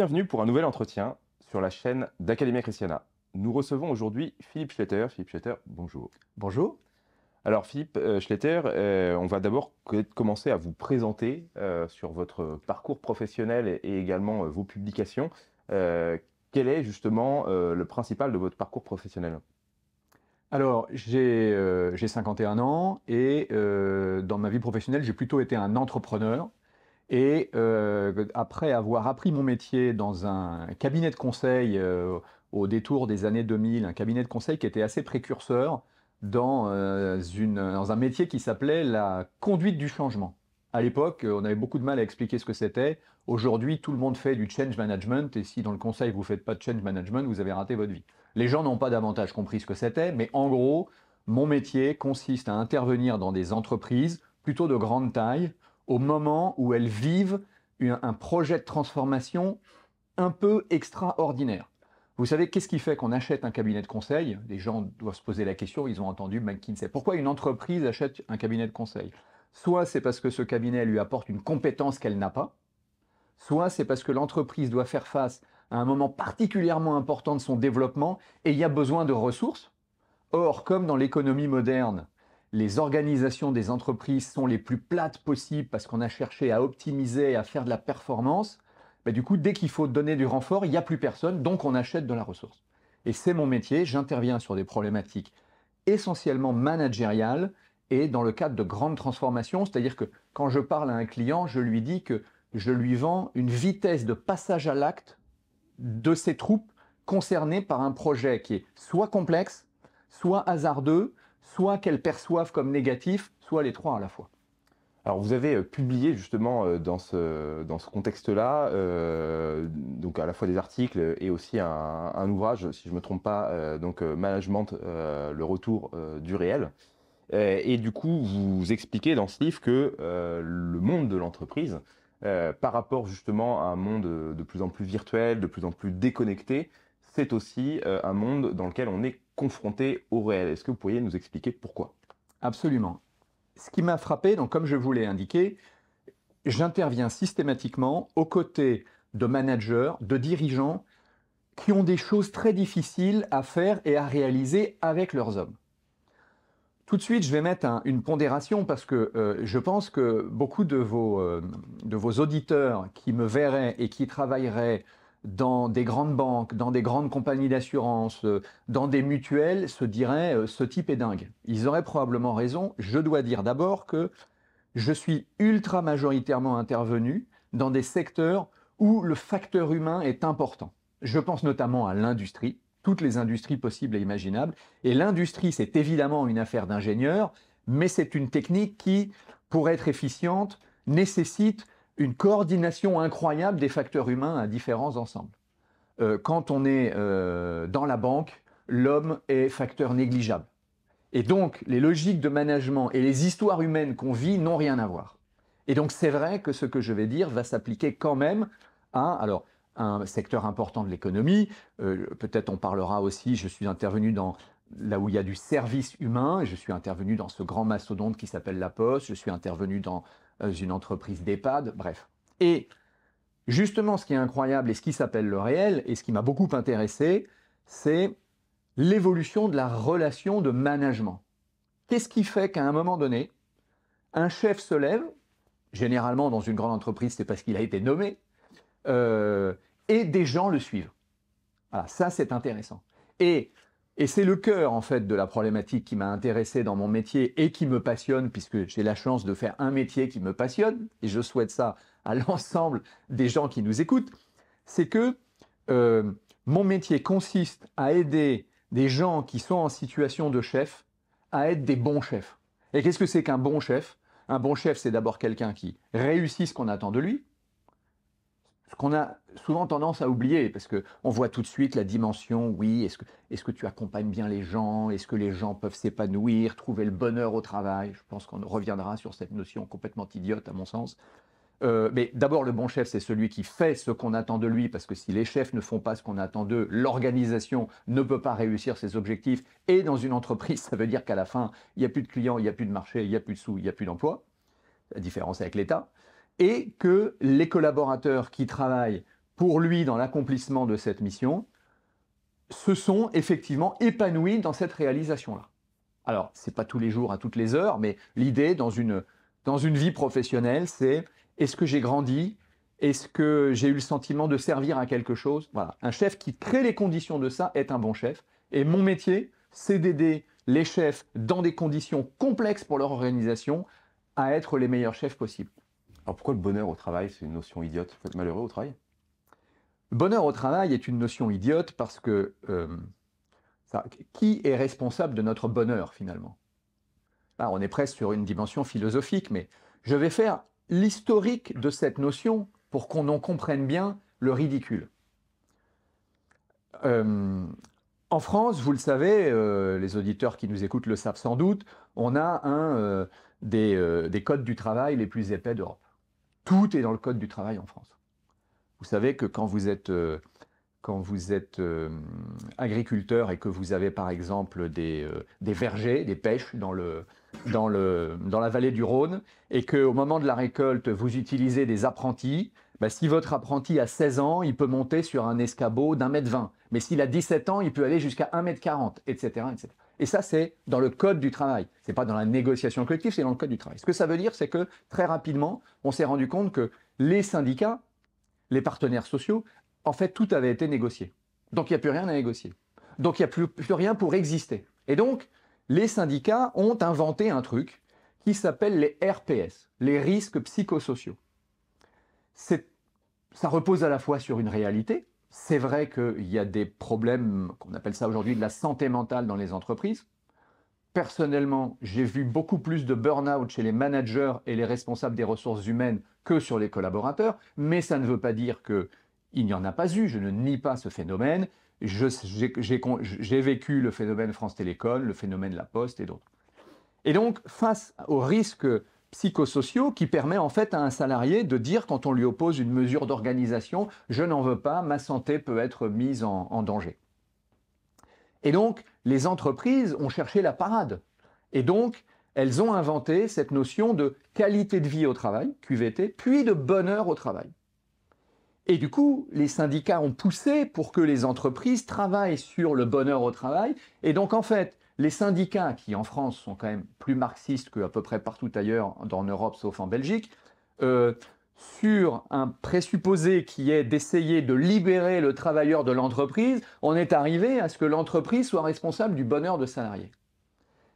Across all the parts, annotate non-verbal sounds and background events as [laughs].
Bienvenue pour un nouvel entretien sur la chaîne d'Academia Christiana. Nous recevons aujourd'hui Philippe Schletter. Philippe Schletter, bonjour. Bonjour. Alors Philippe euh, Schletter, euh, on va d'abord commencer à vous présenter euh, sur votre parcours professionnel et également vos publications. Quel est justement le principal de votre parcours professionnel alors, j'ai 51 ans et dans ma vie professionnelle, j'ai plutôt été un entrepreneur et euh, après avoir appris mon métier dans un cabinet de conseil euh, au détour des années 2000, un cabinet de conseil qui était assez précurseur dans, euh, une, dans un métier qui s'appelait la conduite du changement. À l'époque, on avait beaucoup de mal à expliquer ce que c'était. Aujourd'hui, tout le monde fait du change management, et si dans le conseil vous ne faites pas de change management, vous avez raté votre vie. Les gens n'ont pas davantage compris ce que c'était, mais en gros, mon métier consiste à intervenir dans des entreprises plutôt de grande taille, au moment où elles vivent un projet de transformation un peu extraordinaire. Vous savez, qu'est-ce qui fait qu'on achète un cabinet de conseil Les gens doivent se poser la question, ils ont entendu McKinsey. Pourquoi une entreprise achète un cabinet de conseil Soit c'est parce que ce cabinet lui apporte une compétence qu'elle n'a pas, soit c'est parce que l'entreprise doit faire face à un moment particulièrement important de son développement et il y a besoin de ressources. Or, comme dans l'économie moderne, les organisations des entreprises sont les plus plates possibles parce qu'on a cherché à optimiser, et à faire de la performance, bah, du coup, dès qu'il faut donner du renfort, il n'y a plus personne, donc on achète de la ressource. Et c'est mon métier, j'interviens sur des problématiques essentiellement managériales et dans le cadre de grandes transformations, c'est-à-dire que quand je parle à un client, je lui dis que je lui vends une vitesse de passage à l'acte de ses troupes concernées par un projet qui est soit complexe, soit hasardeux, soit qu'elles perçoivent comme négatif, soit les trois à la fois. Alors vous avez euh, publié justement euh, dans ce, dans ce contexte-là, euh, donc à la fois des articles et aussi un, ouvrage, si je ne me trompe pas, donc Management, le retour du réel. et du coup, vous expliquez dans ce livre que le monde de l'entreprise, par rapport justement à un monde de plus en plus virtuel, de plus en plus déconnecté, c'est aussi un monde dans lequel on est confronté au réel. Est-ce que vous pourriez nous expliquer pourquoi Absolument. Ce qui m'a frappé, donc comme je vous l'ai indiqué, j'interviens systématiquement aux côtés de managers, de dirigeants qui ont des choses très difficiles à faire et à réaliser avec leurs hommes. Tout de suite, je vais mettre une pondération parce que euh, je pense que beaucoup de vos, euh, de vos auditeurs qui me verraient et qui travailleraient dans des grandes banques, dans des grandes compagnies d'assurance, euh, dans des mutuelles, se diraient euh, ce type est dingue. Ils auraient probablement raison. Je dois dire d'abord que je suis ultra majoritairement intervenu dans des secteurs où le facteur humain est important. Je pense notamment à l'industrie, toutes les industries possibles et imaginables. Et l'industrie, c'est évidemment une affaire d'ingénieur, mais c'est une technique qui, pour être efficiente, nécessite une coordination incroyable des facteurs humains à différents ensembles. Euh, quand on est euh, dans la banque, l'homme est facteur négligeable. Et donc, les logiques de management et les histoires humaines qu'on vit n'ont rien à voir. Et donc, c'est vrai que ce que je vais dire va s'appliquer quand même à, alors, un secteur important de l'économie. Euh, peut-être on parlera aussi, je suis intervenu dans là où il y a du service humain, je suis intervenu dans ce grand mastodonte qui s'appelle La Poste, je suis intervenu dans euh, une entreprise d'EHPAD, bref. Et justement, ce qui est incroyable et ce qui s'appelle le réel, et ce qui m'a beaucoup intéressé, c'est l'évolution de la relation de management. Qu'est-ce qui fait qu'à un moment donné, un chef se lève, généralement dans une grande entreprise, c'est parce qu'il a été nommé, euh, et des gens le suivent. Voilà, ça c'est intéressant. Et et c'est le cœur, en fait, de la problématique qui m'a intéressé dans mon métier et qui me passionne, puisque j'ai la chance de faire un métier qui me passionne, et je souhaite ça à [laughs] l'ensemble des gens qui nous écoutent, c'est que euh, mon métier consiste à aider des gens qui sont en situation de chef à être des bons chefs. Et qu'est-ce que c'est qu'un bon chef Un bon chef, c'est d'abord quelqu'un qui réussit ce qu'on attend de lui, ce qu'on a souvent tendance à oublier, parce que on voit tout de suite la dimension, oui, est-ce que, est que tu accompagnes bien les gens, est-ce que les gens peuvent s'épanouir, trouver le bonheur au travail, je pense qu'on reviendra sur cette notion complètement idiote à mon sens. Euh, mais d'abord, le bon chef, c'est celui qui fait ce qu'on attend de lui, parce que si les chefs ne font pas ce qu'on attend d'eux, l'organisation ne peut pas réussir ses objectifs. Et dans une entreprise, [laughs] ça veut dire qu'à la fin, il n'y a plus de clients, il n'y a plus de marché, il n'y a plus de sous, il n'y a plus d'emploi. La différence avec l'État et que les collaborateurs qui travaillent pour lui dans l'accomplissement de cette mission se sont effectivement épanouis dans cette réalisation-là. Alors, ce n'est pas tous les jours, à toutes les heures, mais l'idée dans une, vie professionnelle, c'est est-ce que j'ai grandi Est-ce que j'ai eu le sentiment de servir à quelque chose Voilà, un chef qui crée les conditions de ça est un bon chef. Et mon métier, c'est d'aider les chefs dans des conditions complexes pour leur organisation à être les meilleurs chefs possibles. Alors pourquoi le bonheur au travail, c'est une notion idiote Vous êtes malheureux au travail Le bonheur au travail est une notion idiote parce que euh, qui est responsable de notre bonheur finalement on est presque sur une dimension philosophique, mais je vais faire l'historique de cette notion pour qu'on en comprenne bien le ridicule. Euh, en France, vous le savez, euh, les auditeurs qui nous écoutent le savent sans doute, on a un des codes du travail les plus épais d'Europe. Tout est dans le code du travail en France. Vous savez que quand vous êtes, euh, euh, agriculteur et que vous avez par exemple des, euh, vergers, des pêches dans, la vallée du Rhône, et qu'au moment de la récolte, vous utilisez des apprentis, bah, si votre apprenti a 16 ans, il peut monter sur un escabeau d'un mètre 20. Mais s'il a 17 ans, il peut aller jusqu'à 1 mètre 40, etc. etc. Et ça, c'est dans le code du travail. Ce n'est pas dans la négociation collective, c'est dans le code du travail. Ce que ça veut dire, c'est que très rapidement, on s'est rendu compte que les syndicats, les partenaires sociaux, en fait, tout avait été négocié. Donc, il n'y a plus rien à négocier. Donc, il n'y a plus, plus rien pour exister. Et donc, les syndicats ont inventé un truc qui s'appelle les RPS, les risques psychosociaux. Ça repose à la fois sur une réalité, c'est vrai qu'il y a des problèmes, qu'on appelle ça aujourd'hui de la santé mentale dans les entreprises. Personnellement, j'ai vu beaucoup plus de burn-out chez les managers et les responsables des ressources humaines que sur les collaborateurs, mais ça ne veut pas dire qu'il n'y en a pas eu. Je ne nie pas ce phénomène. J'ai vécu le phénomène France Télécom, le phénomène La Poste et d'autres. Et donc, face au risque psychosociaux qui permet en fait à un salarié de dire quand on lui oppose une mesure d'organisation, je n'en veux pas, ma santé peut être mise en, danger. Et donc, les entreprises ont cherché la parade. Et donc, elles ont inventé cette notion de qualité de vie au travail, QVT, puis de bonheur au travail. Et du coup, les syndicats ont poussé pour que les entreprises travaillent sur le bonheur au travail. Et donc, en fait, les syndicats, qui en France sont quand même plus marxistes qu'à peu près partout ailleurs en Europe, sauf en Belgique, euh, sur un présupposé qui est d'essayer de libérer le travailleur de l'entreprise, on est arrivé à ce que l'entreprise soit responsable du bonheur de salariés.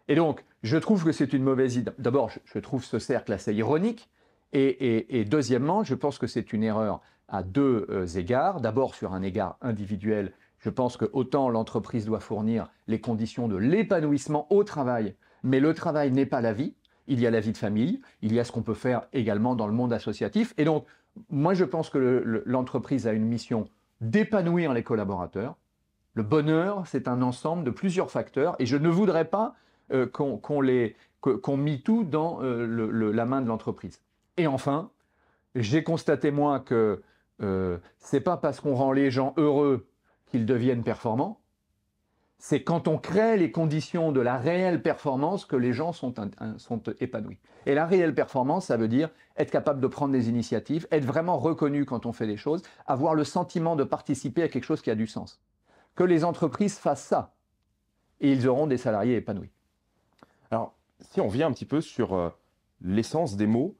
Et donc, je trouve que c'est une mauvaise idée. D'abord, je trouve ce cercle assez ironique. Et, deuxièmement, je pense que c'est une erreur à deux euh, égards. D'abord, sur un égard individuel je pense que autant l'entreprise doit fournir les conditions de l'épanouissement au travail, mais le travail n'est pas la vie. Il y a la vie de famille, il y a ce qu'on peut faire également dans le monde associatif. Et donc, moi, je pense que l'entreprise a une mission d'épanouir les collaborateurs. Le bonheur, c'est un ensemble de plusieurs facteurs, et je ne voudrais pas euh, qu'on qu tout dans euh, la main de l'entreprise. Et enfin, j'ai constaté moi que euh, c'est pas parce qu'on rend les gens heureux qu'ils deviennent performants. C'est quand on crée les conditions de la réelle performance que les gens sont, sont épanouis. Et la réelle performance, ça veut dire être capable de prendre des initiatives, être vraiment reconnu quand on fait des choses, avoir le sentiment de participer à quelque chose qui a du sens. Que les entreprises fassent ça, et ils auront des salariés épanouis. Alors, si on vient un petit peu sur euh, l'essence des mots,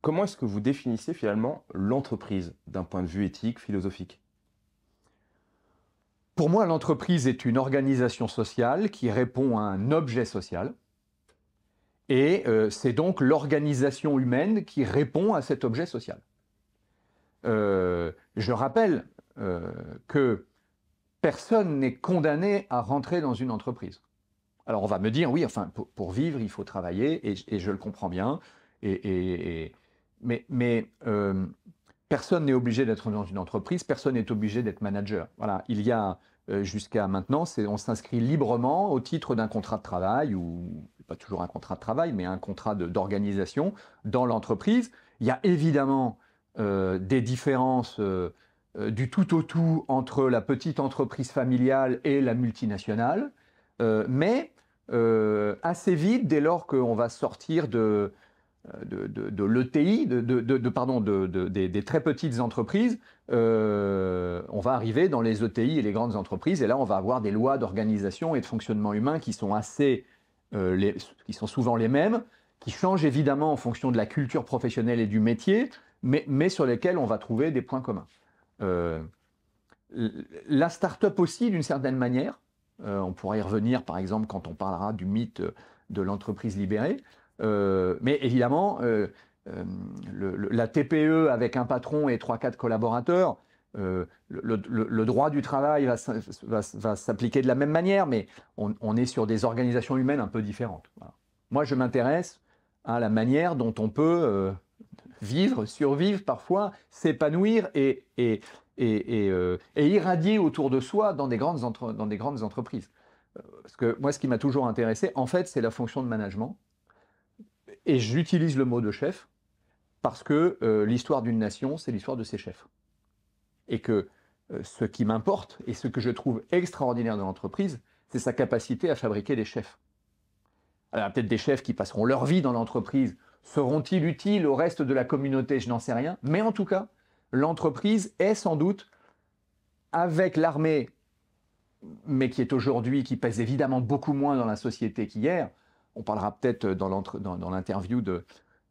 comment est-ce que vous définissez finalement l'entreprise d'un point de vue éthique, philosophique pour moi, l'entreprise est une organisation sociale qui répond à un objet social. Et euh, c'est donc l'organisation humaine qui répond à cet objet social. Euh, je rappelle euh, que personne n'est condamné à rentrer dans une entreprise. Alors on va me dire, oui, enfin, pour, vivre, il faut travailler, et, je le comprends bien. mais personne n'est obligé d'être dans une entreprise, personne n'est obligé d'être manager. Voilà, il y a euh, jusqu'à maintenant, on s'inscrit librement au titre d'un contrat de travail ou pas toujours un contrat de travail, mais un contrat d'organisation dans l'entreprise. Il y a évidemment euh, des différences euh, du tout au tout entre la petite entreprise familiale et la multinationale, mais assez vite, dès lors qu'on va sortir de euh, de, de, de l'ETI, pardon, des, très petites entreprises, euh, on va arriver dans les ETI et les grandes entreprises, et là on va avoir des lois d'organisation et de fonctionnement humain qui sont assez, euh, qui sont souvent les mêmes, qui changent évidemment en fonction de la culture professionnelle et du métier, mais, sur lesquels on va trouver des points communs. la start-up aussi, d'une certaine manière, on pourra y revenir par exemple quand on parlera du mythe de l'entreprise libérée. Euh, mais évidemment, euh, euh, la TPE avec un patron et 3-4 collaborateurs, le, droit du travail va, s'appliquer de la même manière, mais on, est sur des organisations humaines un peu différentes. Moi, je m'intéresse à la manière dont on peut vivre, survivre parfois, s'épanouir et, irradier autour de soi dans des grandes, dans des grandes entreprises. Parce que moi, ce qui m'a toujours intéressé, en fait, c'est la fonction de management. Et j'utilise le mot de chef parce que euh, l'histoire d'une nation, c'est l'histoire de ses chefs. Et que euh, ce qui m'importe et ce que je trouve extraordinaire dans l'entreprise, c'est sa capacité à fabriquer des chefs. Alors peut-être des chefs qui passeront leur vie dans l'entreprise. Seront-ils utiles au reste de la communauté Je n'en sais rien. Mais en tout cas, l'entreprise est sans doute, avec l'armée, mais qui est aujourd'hui, qui pèse évidemment beaucoup moins dans la société qu'hier, on parlera peut-être euh, dans l'interview de,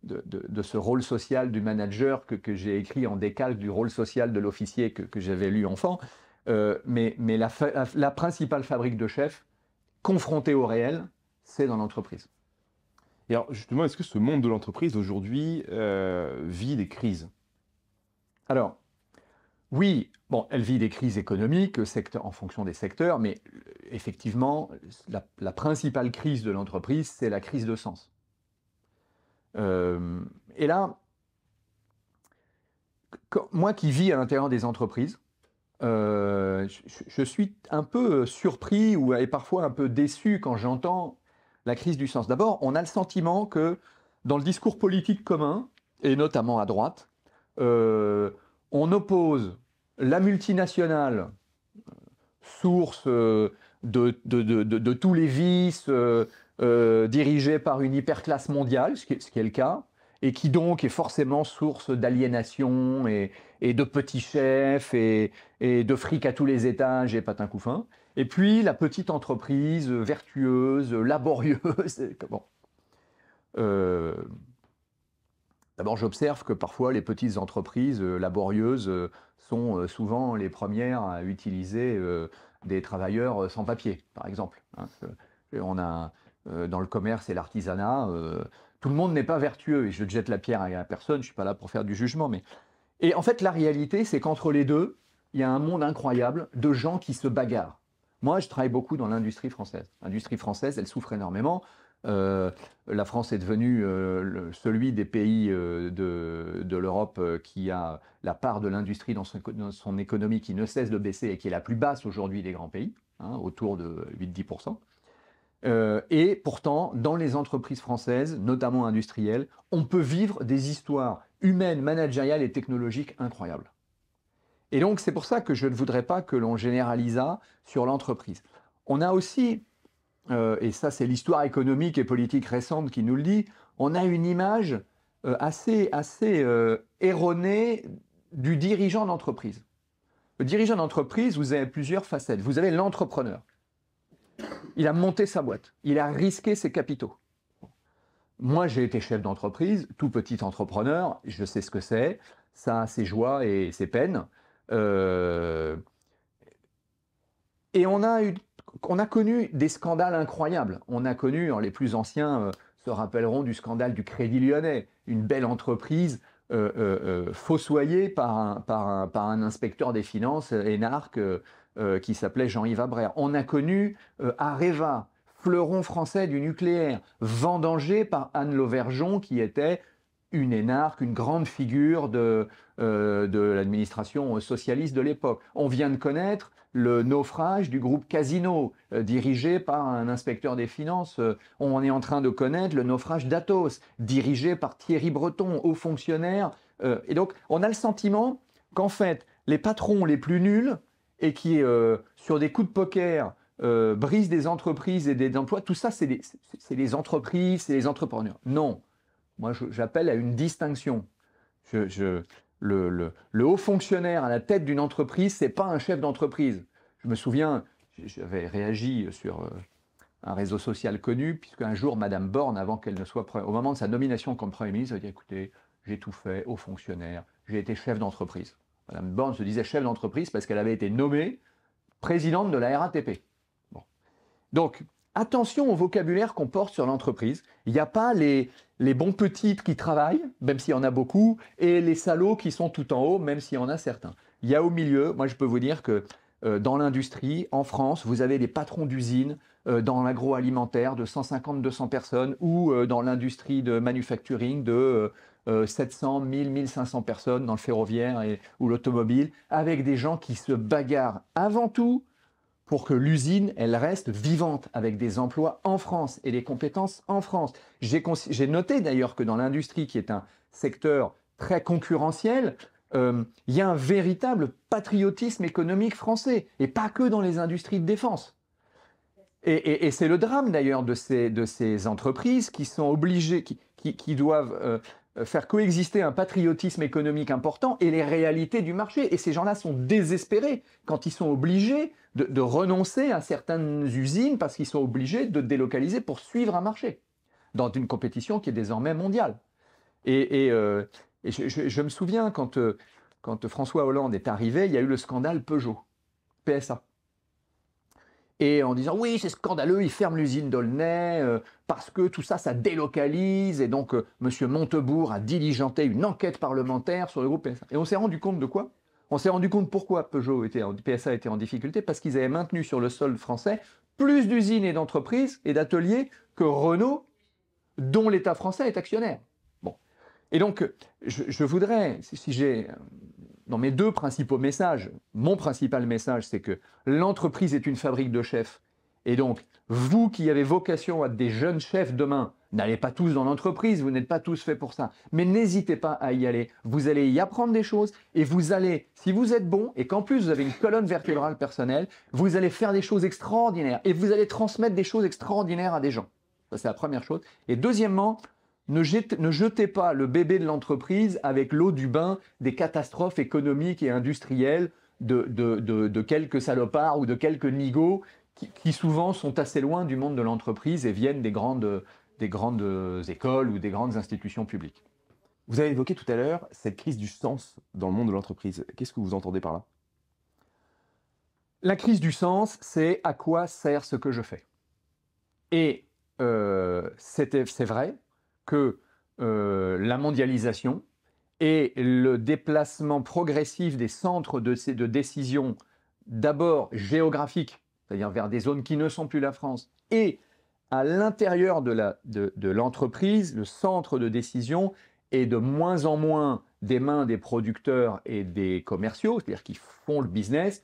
de, ce rôle social du manager que, j'ai écrit en décalque du rôle social de l'officier que, j'avais lu enfant. Euh, mais, mais la, la, principale fabrique de chef, confrontée au réel, c'est dans l'entreprise. Et alors justement, est-ce que ce monde de l'entreprise aujourd'hui euh, vit des crises Alors, oui, bon, elle vit des crises économiques secteur, en fonction des secteurs, mais effectivement, la, principale crise de l'entreprise, c'est la crise de sens. Euh, et là, moi qui vis à l'intérieur des entreprises, euh, je, suis un peu surpris ou et parfois un peu déçu quand j'entends la crise du sens. D'abord, on a le sentiment que dans le discours politique commun, et notamment à droite, euh, on oppose la multinationale, source de, de, tous les vices euh, euh, dirigés par une hyperclasse mondiale, ce qui, est, le cas, et qui donc est forcément source d'aliénation et, de petits chefs et, de fric à tous les étages et patin couffin. Et puis la petite entreprise vertueuse, laborieuse, [laughs] bon, euh, D'abord, j'observe que parfois les petites entreprises euh, laborieuses euh, sont euh, souvent les premières à utiliser des travailleurs sans papier, par exemple. Hein. on a dans le commerce et l'artisanat, tout le monde n'est pas vertueux et je ne jette la pierre à personne. Je suis pas là pour faire du jugement, mais et en fait, la réalité, c'est qu'entre les deux, il y a un monde incroyable de gens qui se bagarrent. Moi, je travaille beaucoup dans l'industrie française. L'industrie française, elle souffre énormément euh, la France est devenue euh, celui des pays euh, de, l'Europe qui a la part de l'industrie dans, son, économie qui ne cesse de baisser et qui est la plus basse aujourd'hui des grands pays, hein, autour de 8-10%. et pourtant, dans les entreprises françaises, notamment industrielles, on peut vivre des histoires humaines, managériales et technologiques incroyables. Et donc, c'est pour ça que je ne voudrais pas que l'on généralisât sur l'entreprise. On a aussi euh, et ça c'est l'histoire économique et politique récente qui nous le dit, on a une image euh, assez, assez euh, erronée du dirigeant d'entreprise. Le dirigeant d'entreprise, vous avez plusieurs facettes. Vous avez l'entrepreneur. Il a monté sa boîte, il a risqué ses capitaux. Moi, j'ai été chef d'entreprise, tout petit entrepreneur, je sais ce que c'est, ça a ses joies et ses peines. Et on a une on a connu des scandales incroyables. On a connu, hein, les plus anciens euh, se rappelleront du scandale du Crédit Lyonnais, une belle entreprise faussoyée euh, euh, fossoyée par un, inspecteur des finances, énarque, qui s'appelait Jean-Yves Abrère On a connu Areva, fleuron français du nucléaire, vendangé par Anne Lauvergeon, qui était une énarque, une grande figure de, euh, de l'administration socialiste de l'époque. On vient de connaître le naufrage du groupe Casino, euh, dirigé par un inspecteur des finances. Euh, on est en train de connaître le naufrage d'Atos, dirigé par Thierry Breton, haut fonctionnaire. et donc, on a le sentiment qu'en fait, les patrons les plus nuls, et qui, sur des coups de poker, brisent des entreprises et des emplois, tout ça, c'est les entreprises, c'est les entrepreneurs. Non, moi j'appelle à une distinction. Je, le, le, haut fonctionnaire à la tête d'une entreprise, c'est pas un chef d'entreprise. Je me souviens, j'avais réagi sur euh, un réseau social connu, puisqu'un jour, Madame Borne, avant qu'elle ne soit au moment de sa nomination comme Premier ministre, elle dit écoutez, j'ai tout fait, haut fonctionnaire, j'ai été chef d'entreprise. Madame Borne se disait chef d'entreprise parce qu'elle avait été nommée présidente de la RATP. Bon. Donc, attention au vocabulaire qu'on porte sur l'entreprise. Il n'y a pas les, bons petits qui travaillent, même s'il y en a beaucoup, et les salauds qui sont tout en haut, même s'il y en a certains. Il y a au milieu, moi je peux vous dire que euh, dans l'industrie, en France, vous avez des patrons d'usines euh, dans l'agroalimentaire de 150-200 personnes ou euh, dans l'industrie de manufacturing de 700, 1000, 1500 personnes dans le ferroviaire ou l'automobile, avec des gens qui se bagarrent avant tout pour que l'usine, elle reste vivante avec des emplois en France et des compétences en France. J'ai noté d'ailleurs que dans l'industrie, qui est un secteur très concurrentiel, euh, il y a un véritable patriotisme économique français, et pas que dans les industries de défense. Et, c'est le drame d'ailleurs de ces, de ces entreprises qui sont obligées, qui, doivent euh, faire coexister un patriotisme économique important et les réalités du marché. Et ces gens-là sont désespérés quand ils sont obligés de, renoncer à certaines usines parce qu'ils sont obligés de délocaliser pour suivre un marché dans une compétition qui est désormais mondiale. Et, euh, je, me souviens quand, euh, quand François Hollande est arrivé, il y a eu le scandale Peugeot, PSA. Et en disant oui, c'est scandaleux, ils ferment l'usine d'Aulnay euh, parce que tout ça, ça délocalise. Et donc, Monsieur M. Montebourg a diligenté une enquête parlementaire sur le groupe PSA. Et on s'est rendu compte de quoi on s'est rendu compte pourquoi Peugeot était en, PSA était en difficulté, parce qu'ils avaient maintenu sur le sol français plus d'usines et d'entreprises et d'ateliers que Renault, dont l'État français est actionnaire. Bon. Et donc, je, je voudrais, si j'ai euh, dans mes deux principaux messages, mon principal message, c'est que l'entreprise est une fabrique de chefs. Et donc, vous qui avez vocation à des jeunes chefs demain, N'allez pas tous dans l'entreprise, vous n'êtes pas tous faits pour ça. Mais n'hésitez pas à y aller. Vous allez y apprendre des choses et vous allez, si vous êtes bon et qu'en plus vous avez une colonne vertébrale personnelle, vous allez faire des choses extraordinaires et vous allez transmettre des choses extraordinaires à des gens. Ça, c'est la première chose. Et deuxièmement, ne jetez, pas le bébé de l'entreprise avec l'eau du bain des catastrophes économiques et industrielles de, de, quelques salopards ou de quelques nigauds qui, souvent sont assez loin du monde de l'entreprise et viennent des grandes des grandes euh, écoles ou des grandes institutions publiques. Vous avez évoqué tout à l'heure cette crise du sens dans le monde de l'entreprise. Qu'est-ce que vous entendez par là La crise du sens, c'est à quoi sert ce que je fais. Et euh, c'est vrai que euh, la mondialisation et le déplacement progressif des centres de, de décision, d'abord géographiques, c'est-à-dire vers des zones qui ne sont plus la France, et à l'intérieur de l'entreprise, le centre de décision est de moins en moins des mains des producteurs et des commerciaux, c'est-à-dire qui font le business,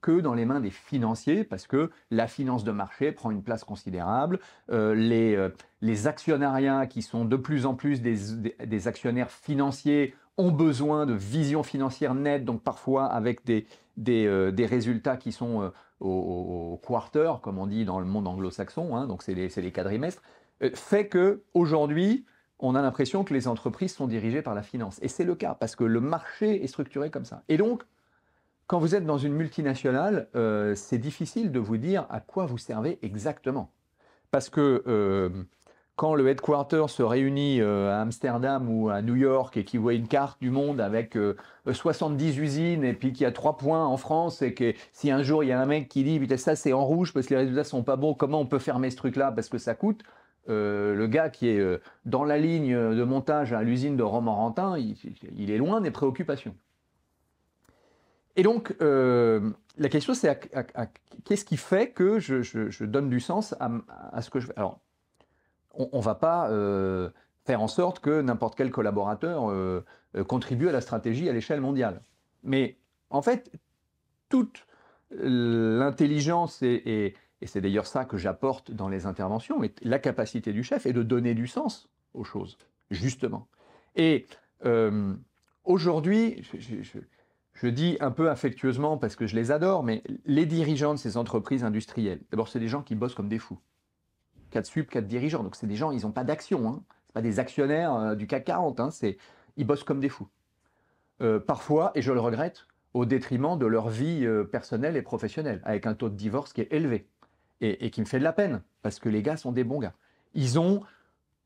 que dans les mains des financiers, parce que la finance de marché prend une place considérable, euh, euh, les, actionnariats qui sont de plus en plus des actionnaires financiers ont besoin de vision financière nette, donc parfois avec des, des, euh, résultats qui sont euh, au, quarter, comme on dit dans le monde anglo-saxon, hein, donc c'est les, les, quadrimestres, euh, fait que aujourd'hui on a l'impression que les entreprises sont dirigées par la finance. Et c'est le cas, parce que le marché est structuré comme ça. Et donc, quand vous êtes dans une multinationale, c'est difficile de vous dire à quoi vous servez exactement. Parce que quand le headquarter se réunit euh, à Amsterdam ou à New York et qu'il voit une carte du monde avec 70 euh, usines et puis qu'il y a trois points en France et que si un jour il y a un mec qui dit ça c'est en rouge parce que les résultats sont pas bons, comment on peut fermer ce truc là parce que ça coûte euh, le gars qui est dans la ligne de montage à l'usine de Romorantin, il, il, est loin des préoccupations. Et donc, la question, c'est qu'est-ce qui fait que je, donne du sens à, ce que je fais Alors, on ne va pas euh, faire en sorte que n'importe quel collaborateur euh, euh, contribue à la stratégie à l'échelle mondiale. Mais en fait, toute l'intelligence et, c'est d'ailleurs ça que j'apporte dans les interventions, mais la capacité du chef est de donner du sens aux choses, justement. Et aujourd'hui, je, je, dis un peu affectueusement parce que je les adore, mais les dirigeants de ces entreprises industrielles, d'abord, c'est des gens qui bossent comme des fous. 4 sup, 4 dirigeants. Donc c'est des gens, ils n'ont pas d'action. Hein. Ce pas des actionnaires euh, du CAC 40. Hein. ils bossent comme des fous. Euh, parfois, et je le regrette, au détriment de leur vie euh, personnelle et professionnelle, avec un taux de divorce qui est élevé et, qui me fait de la peine, parce que les gars sont des bons gars. Ils ont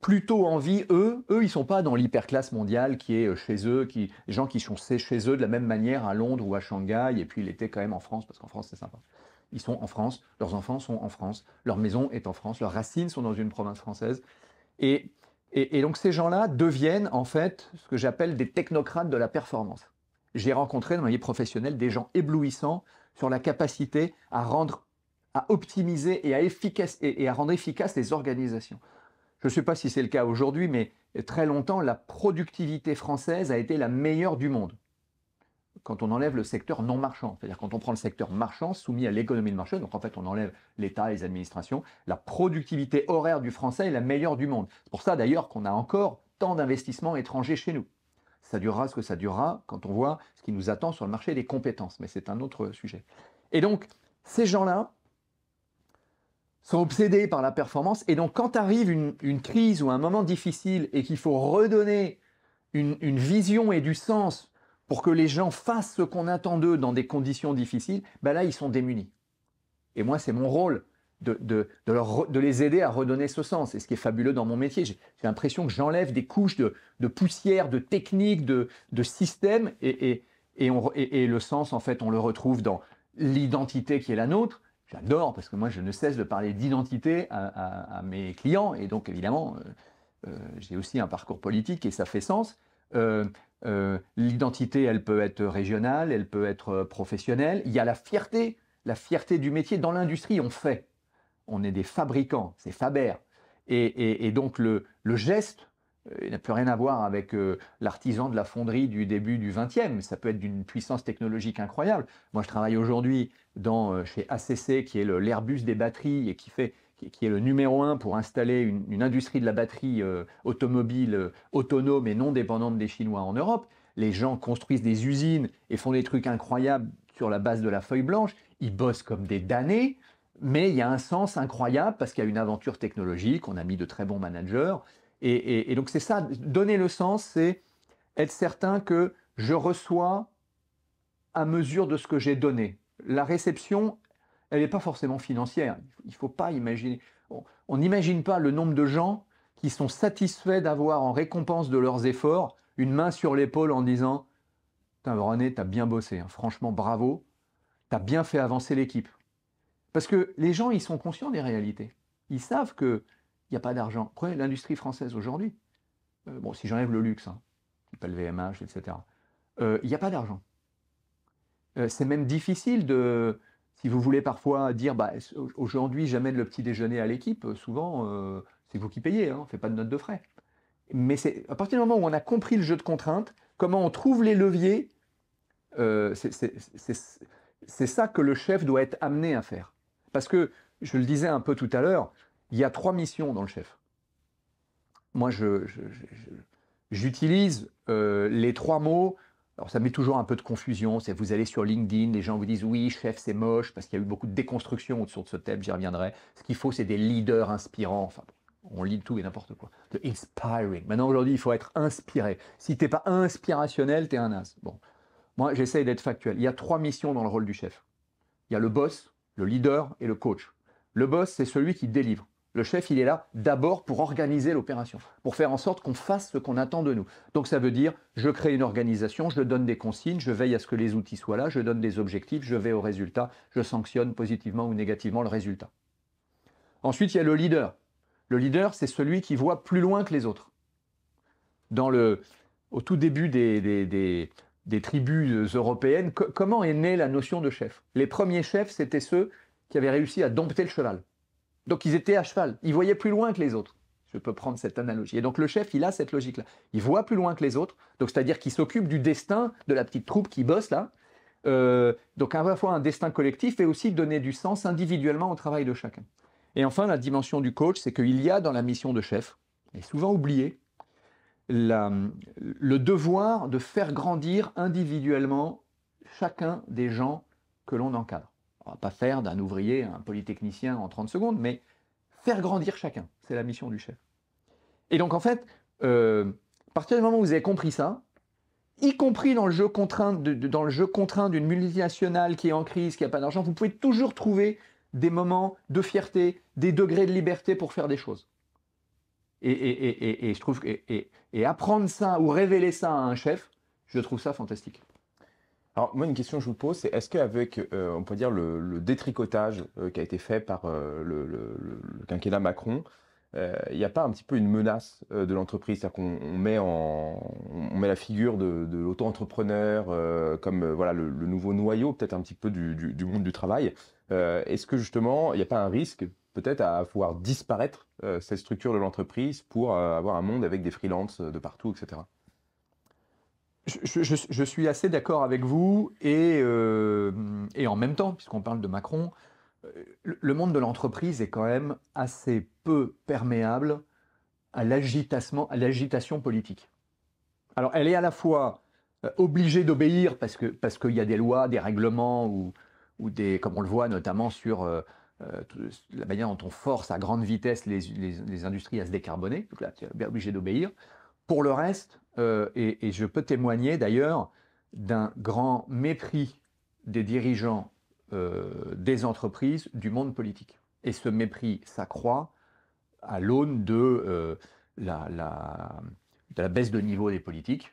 plutôt envie, eux, eux, ils sont pas dans l'hyperclasse mondiale qui est chez eux, qui, gens qui sont chez eux de la même manière à Londres ou à Shanghai, et puis étaient quand même en France, parce qu'en France c'est sympa ils sont en France, leurs enfants sont en France, leur maison est en France, leurs racines sont dans une province française. Et, donc ces gens-là deviennent en fait ce que j'appelle des technocrates de la performance. J'ai rencontré dans ma vie professionnelle des gens éblouissants sur la capacité à rendre, à optimiser et à, et à rendre efficaces les organisations. Je ne sais pas si c'est le cas aujourd'hui, mais très longtemps, la productivité française a été la meilleure du monde quand on enlève le secteur non marchand, c'est-à-dire quand on prend le secteur marchand soumis à l'économie de marché, donc en fait on enlève l'État, les administrations, la productivité horaire du français est la meilleure du monde. C'est pour ça d'ailleurs qu'on a encore tant d'investissements étrangers chez nous. Ça durera ce que ça durera quand on voit ce qui nous attend sur le marché des compétences, mais c'est un autre sujet. Et donc ces gens-là sont obsédés par la performance, et donc quand arrive une, crise ou un moment difficile et qu'il faut redonner une, une vision et du sens pour que les gens fassent ce qu'on attend d'eux dans des conditions difficiles, ben là, ils sont démunis. Et moi, c'est mon rôle de, de, de, leur, de, les aider à redonner ce sens. Et ce qui est fabuleux dans mon métier, j'ai l'impression que j'enlève des couches de, poussière, de technique, de, système, et, et, et, on, et, le sens, en fait, on le retrouve dans l'identité qui est la nôtre. J'adore, parce que moi, je ne cesse de parler d'identité à, mes clients, et donc, évidemment, euh, euh, j'ai aussi un parcours politique, et ça fait sens. Euh, euh, l'identité, elle peut être régionale, elle peut être euh, professionnelle. Il y a la fierté, la fierté du métier. Dans l'industrie, on fait. On est des fabricants, c'est Faber. Et, donc le, geste, euh, il n'a plus rien à voir avec l'artisan de la fonderie du début du 20e. Ça peut être d'une puissance technologique incroyable. Moi, je travaille aujourd'hui dans, chez ACC, qui est l'Airbus des batteries et qui fait qui, est le numéro un pour installer une, industrie de la batterie euh, automobile euh, autonome et non dépendante des Chinois en Europe. Les gens construisent des usines et font des trucs incroyables sur la base de la feuille blanche. Ils bossent comme des damnés, mais il y a un sens incroyable parce qu'il y a une aventure technologique. On a mis de très bons managers. Et, et donc c'est ça, donner le sens, c'est être certain que je reçois à mesure de ce que j'ai donné. La réception, elle n'est pas forcément financière. Il ne faut pas imaginer. On n'imagine pas le nombre de gens qui sont satisfaits d'avoir en récompense de leurs efforts une main sur l'épaule en disant René, tu t'as bien bossé, hein. franchement, bravo, Tu as bien fait avancer l'équipe. Parce que les gens, ils sont conscients des réalités. Ils savent qu'il n'y a pas d'argent. Après, l'industrie française aujourd'hui. Euh, bon, si j'enlève le luxe, hein, pas le VMH, etc., il euh, n'y a pas d'argent. Euh, c'est même difficile de, si vous voulez parfois dire, bah, aujourd'hui j'amène le petit déjeuner à l'équipe, euh, souvent euh, c'est vous qui payez, hein, on ne fait pas de note de frais. Mais c'est à partir du moment où on a compris le jeu de contraintes, comment on trouve les leviers, euh, c'est ça que le chef doit être amené à faire. Parce que, je le disais un peu tout à l'heure, il y a trois missions dans le chef. Moi, j'utilise je, les trois mots alors ça met toujours un peu de confusion, c'est vous allez sur LinkedIn, les gens vous disent oui, chef, c'est moche, parce qu'il y a eu beaucoup de déconstruction autour de ce thème, j'y reviendrai. Ce qu'il faut, c'est des leaders inspirants, enfin on lit tout et n'importe quoi. The inspiring. Maintenant aujourd'hui, il faut être inspiré. Si t'es pas inspirationnel, t'es un as. Bon, moi j'essaye d'être factuel. Il y a trois missions dans le rôle du chef. Il y a le boss, le leader et le coach. Le boss, c'est celui qui délivre. Le chef, il est là d'abord pour organiser l'opération, pour faire en sorte qu'on fasse ce qu'on attend de nous. Donc ça veut dire, je crée une organisation, je donne des consignes, je veille à ce que les outils soient là, je donne des objectifs, je vais au résultat, je sanctionne positivement ou négativement le résultat. Ensuite, il y a le leader. Le leader, c'est celui qui voit plus loin que les autres. Dans le, au tout début des, des, tribus européennes, comment est née la notion de chef Les premiers chefs, c'était ceux qui avaient réussi à dompter le cheval. Donc ils étaient à cheval, ils voyaient plus loin que les autres. Je peux prendre cette analogie. Et donc le chef, il a cette logique-là. Il voit plus loin que les autres, donc c'est-à-dire qu'il s'occupe du destin de la petite troupe qui bosse là. Euh, donc à la fois un destin collectif et aussi donner du sens individuellement au travail de chacun. Et enfin, la dimension du coach, c'est qu'il y a dans la mission de chef, et souvent oubliée, le devoir de faire grandir individuellement chacun des gens que l'on encadre va pas faire d'un ouvrier un polytechnicien en 30 secondes, mais faire grandir chacun. C'est la mission du chef. Et donc en fait, euh, à partir du moment où vous avez compris ça, y compris dans le jeu contraint, d'une multinationale qui est en crise, qui n'a pas d'argent, vous pouvez toujours trouver des moments de fierté, des degrés de liberté pour faire des choses. je trouve et, apprendre ça ou révéler ça à un chef, je trouve ça fantastique. Alors moi une question que je vous pose, c'est est-ce qu'avec euh, on peut dire le, détricotage euh, qui a été fait par euh, le, quinquennat Macron, il n'y a pas un petit peu une menace de l'entreprise, c'est-à-dire qu'on met on met la figure de, l'auto-entrepreneur comme voilà le, nouveau noyau peut-être un petit peu du, du monde du travail. est-ce que justement il n'y a pas un risque peut-être à pouvoir disparaître cette structure de l'entreprise pour avoir un monde avec des freelances de partout, etc je, suis assez d'accord avec vous euh, et, en même temps, puisqu'on parle de Macron, euh, le monde de l'entreprise est quand même assez peu perméable à l'agitation politique. Alors elle est à la fois euh, obligée d'obéir parce parce qu'il y a des lois, des règlements ou, des comme on le voit notamment sur la manière dont on force à grande vitesse les, les industries à se décarboner, donc là tu es obligé d'obéir. Pour le reste, euh, et, je peux témoigner d'ailleurs d'un grand mépris des dirigeants euh, des entreprises du monde politique. Et ce mépris s'accroît à l'aune de, euh, la, la, baisse de niveau des politiques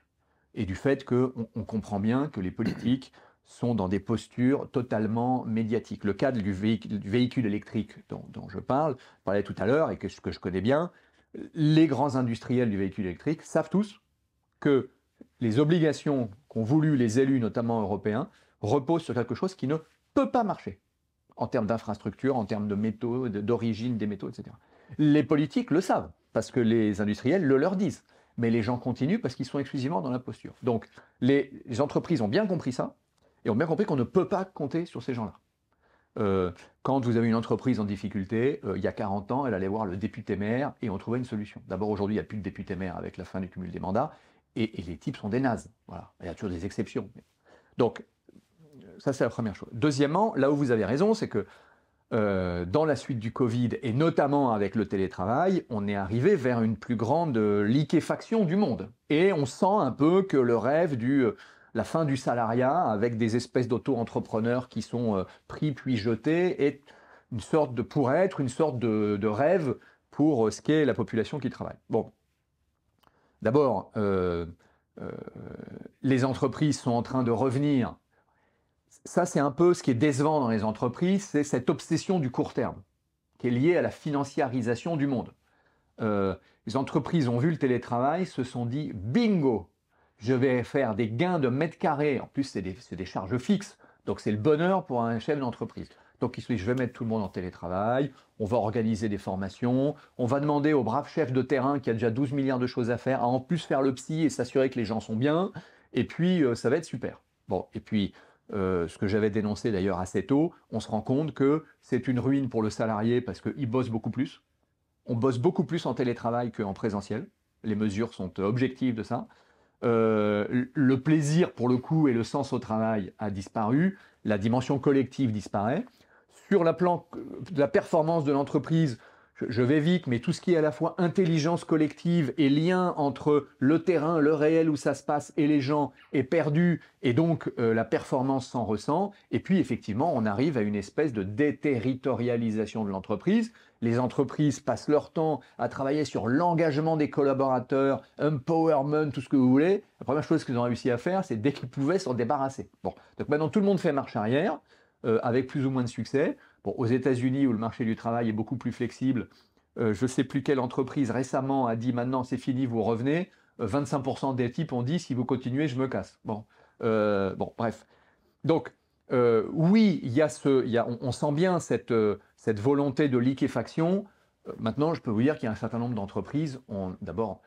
et du fait qu'on on comprend bien que les politiques sont dans des postures totalement médiatiques. Le cadre du, véhicule, électrique dont, je parle, parlais tout à l'heure et que, que je connais bien, les grands industriels du véhicule électrique savent tous que les obligations qu'ont voulu les élus, notamment européens, reposent sur quelque chose qui ne peut pas marcher en termes d'infrastructures, en termes de métaux, d'origine des métaux, etc. Les politiques le savent, parce que les industriels le leur disent. Mais les gens continuent parce qu'ils sont exclusivement dans la posture. Donc les, entreprises ont bien compris ça, et ont bien compris qu'on ne peut pas compter sur ces gens-là. Euh, quand vous avez une entreprise en difficulté, euh, il y a 40 ans, elle allait voir le député maire et on trouvait une solution. D'abord, aujourd'hui, il n'y a plus de député maire avec la fin du cumul des mandats. Et, les types sont des nazes. Voilà. Il y a toujours des exceptions. Donc, ça, c'est la première chose. Deuxièmement, là où vous avez raison, c'est que euh, dans la suite du Covid, et notamment avec le télétravail, on est arrivé vers une plus grande liquéfaction du monde. Et on sent un peu que le rêve du euh, la fin du salariat, avec des espèces d'auto-entrepreneurs qui sont euh, pris puis jetés, est une sorte de pour être, une sorte de, de rêve pour ce qu'est la population qui travaille. Bon, D'abord, euh, euh, les entreprises sont en train de revenir. Ça, c'est un peu ce qui est décevant dans les entreprises, c'est cette obsession du court terme, qui est liée à la financiarisation du monde. Euh, les entreprises ont vu le télétravail, se sont dit bingo, je vais faire des gains de mètres carrés. En plus, c'est des charges fixes, donc c'est le bonheur pour un chef d'entreprise. Donc il se dit « je vais mettre tout le monde en télétravail, on va organiser des formations, on va demander au brave chef de terrain qui a déjà 12 milliards de choses à faire à en plus faire le psy et s'assurer que les gens sont bien, et puis euh, ça va être super. Bon, et puis euh, ce que j'avais dénoncé d'ailleurs assez tôt, on se rend compte que c'est une ruine pour le salarié parce qu'il bosse beaucoup plus. On bosse beaucoup plus en télétravail qu'en présentiel. Les mesures sont objectives de ça. Euh, le plaisir pour le coup et le sens au travail a disparu, la dimension collective disparaît, sur la plan la performance de l'entreprise, je vais vite, mais tout ce qui est à la fois intelligence collective et lien entre le terrain, le réel où ça se passe et les gens est perdu, et donc euh, la performance s'en ressent. Et puis effectivement, on arrive à une espèce de déterritorialisation de l'entreprise. Les entreprises passent leur temps à travailler sur l'engagement des collaborateurs, empowerment, tout ce que vous voulez. La première chose qu'ils ont réussi à faire, c'est dès qu'ils pouvaient s'en débarrasser. Bon, donc maintenant tout le monde fait marche arrière. Euh, avec plus ou moins de succès. Bon, aux États-Unis, où le marché du travail est beaucoup plus flexible, euh, je ne sais plus quelle entreprise récemment a dit maintenant c'est fini, vous revenez. 25% euh, des types ont dit si vous continuez, je me casse. Bon, bon bref. Donc, oui, il y a ce, y a, on, sent bien cette, cette volonté de liquéfaction. maintenant, je peux vous dire qu'il y a un certain nombre d'entreprises, d'abord,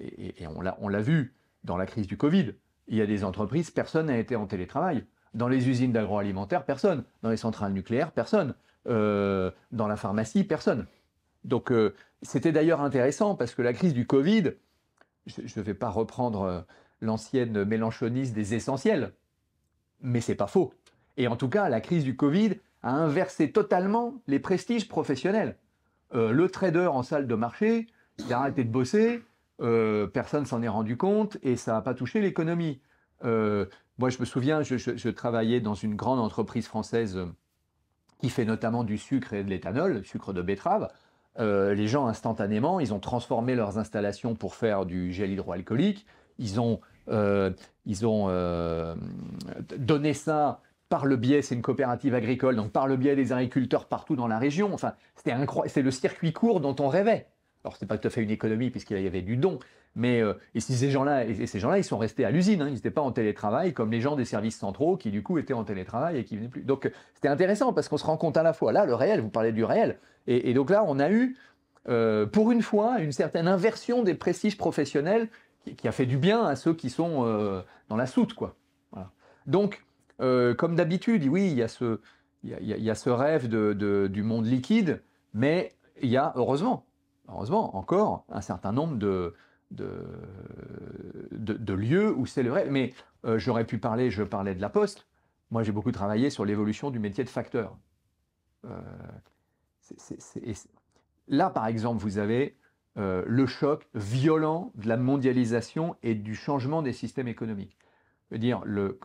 et, et, on l'a vu dans la crise du Covid, il y a des entreprises, personne n'a été en télétravail. Dans les usines d'agroalimentaire, personne. Dans les centrales nucléaires, personne. Euh, dans la pharmacie, personne. Donc euh, c'était d'ailleurs intéressant parce que la crise du Covid, je ne vais pas reprendre euh, l'ancienne mélanchoniste des essentiels, mais c'est pas faux. Et en tout cas, la crise du Covid a inversé totalement les prestiges professionnels. le trader en salle de marché, il a arrêté de bosser, personne s'en est rendu compte et ça n'a pas touché l'économie. Euh, moi, je me souviens, je, travaillais dans une grande entreprise française euh, qui fait notamment du sucre et de l'éthanol, sucre de betterave. Euh, les gens, instantanément, ils ont transformé leurs installations pour faire du gel hydroalcoolique. Ils ont, ils ont donné ça par le biais, c'est une coopérative agricole, donc par le biais des agriculteurs partout dans la région. Enfin, c'était c'est le circuit court dont on rêvait. Alors, ce n'est pas tout à fait une économie puisqu'il y avait du don, mais euh, et si ces gens-là, et, ces gens-là, ils sont restés à l'usine, hein, ils n'étaient pas en télétravail comme les gens des services centraux qui du coup étaient en télétravail et qui venaient plus. Donc c'était intéressant parce qu'on se rend compte à la fois. Là, le réel, vous parlez du réel, et, donc là, on a eu euh, pour une fois une certaine inversion des prestiges professionnels qui, a fait du bien à ceux qui sont euh, dans la soute, quoi. Donc comme d'habitude, oui, il y a ce il y, a, ce rêve de, du monde liquide, mais il y a heureusement, heureusement encore, un certain nombre de, de, de, où c'est le vrai. Mais euh, j'aurais pu parler, je parlais de la poste. Moi, j'ai beaucoup travaillé sur l'évolution du métier de facteur. Euh, là, par exemple, vous avez euh, le choc violent de la mondialisation et du changement des systèmes économiques. dire, le,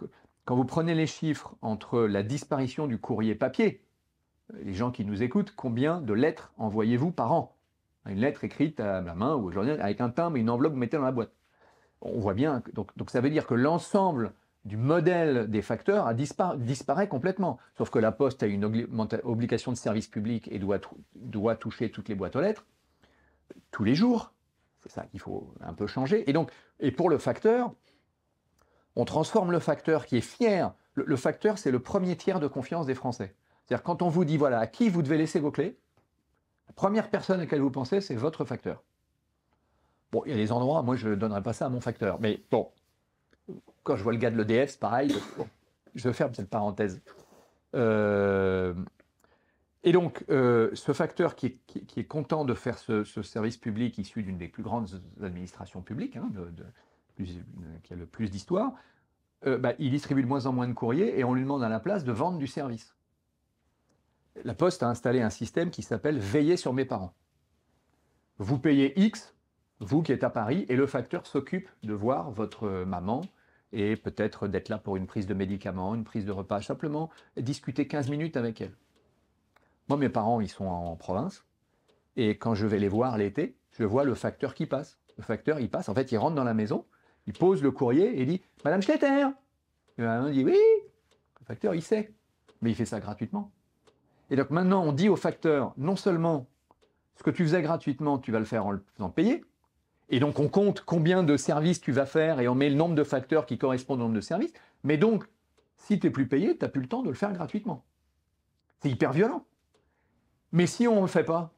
quand vous prenez les chiffres entre la disparition du courrier papier, les gens qui nous écoutent, combien de lettres envoyez-vous par an une lettre écrite à la main ou aujourd'hui avec un timbre et une enveloppe mettez dans la boîte. On voit bien, donc, donc ça veut dire que l'ensemble du modèle des facteurs a disparaît complètement. Sauf que la Poste a une obligation de service public et doit, doit toucher toutes les boîtes aux lettres euh, tous les jours. C'est ça qu'il faut un peu changer. Et donc, et pour le facteur, on transforme le facteur qui est fier. Le, le facteur, c'est le premier tiers de confiance des Français. C'est-à-dire quand on vous dit voilà à qui vous devez laisser vos clés, première personne à laquelle vous pensez, c'est votre facteur. Bon, il y a des endroits, moi je ne donnerais pas ça à mon facteur, mais bon, quand je vois le gars de l'EDF, pareil. je ferme cette parenthèse. Euh, et donc, euh, ce facteur qui est, content de faire ce, service public issu d'une des plus grandes administrations publiques, hein, qui a le plus d'histoire, euh, bah, il distribue de moins en moins de courriers et on lui demande à la place de vendre du service la Poste a installé un système qui s'appelle Veiller sur mes parents. Vous payez X, vous qui êtes à Paris, et le facteur s'occupe de voir votre maman et peut-être d'être là pour une prise de médicaments, une prise de repas, simplement discuter 15 minutes avec elle. Moi, mes parents, ils sont en province, et quand je vais les voir l'été, je vois le facteur qui passe. Le facteur, il passe, en fait, il rentre dans la maison, il pose le courrier et dit « Madame Schletter !» Et maman dit « Oui !» Le facteur, il sait, mais il fait ça gratuitement. Et donc maintenant, on dit aux facteurs, non seulement ce que tu faisais gratuitement, tu vas le faire en le faisant payer, et donc on compte combien de services tu vas faire et on met le nombre de facteurs qui correspondent au nombre de services, mais donc, si tu n'es plus payé, tu n'as plus le temps de le faire gratuitement. C'est hyper violent. Mais si on ne le fait pas,